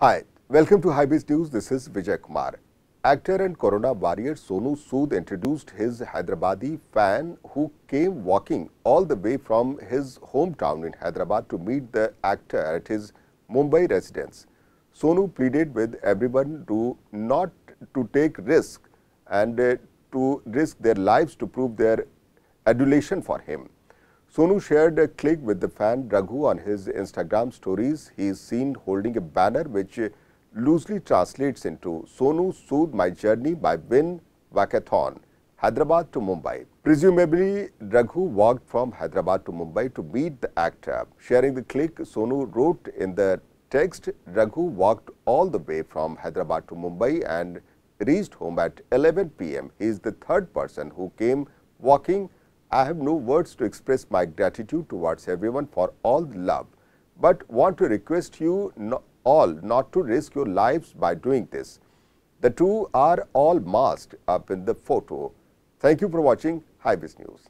Hi, welcome to Highbiz News. This is Vijay Kumar. Actor and corona warrior Sonu Sood introduced his Hyderabadi fan who came walking all the way from his hometown in Hyderabad to meet the actor at his Mumbai residence. Sonu pleaded with everyone to not to take risk and uh, to risk their lives to prove their adulation for him. Sonu shared a clip with the fan Raghu on his Instagram stories. He is seen holding a banner which loosely translates into Sonu Soothe My Journey by Win Vakathon, Hyderabad to Mumbai. Presumably, Raghu walked from Hyderabad to Mumbai to meet the actor. Sharing the clip, Sonu wrote in the text, Raghu walked all the way from Hyderabad to Mumbai and reached home at 11 pm. He is the third person who came walking I have no words to express my gratitude towards everyone for all the love, but want to request you no, all not to risk your lives by doing this. The two are all masked up in the photo. Thank you for watching Hibis News.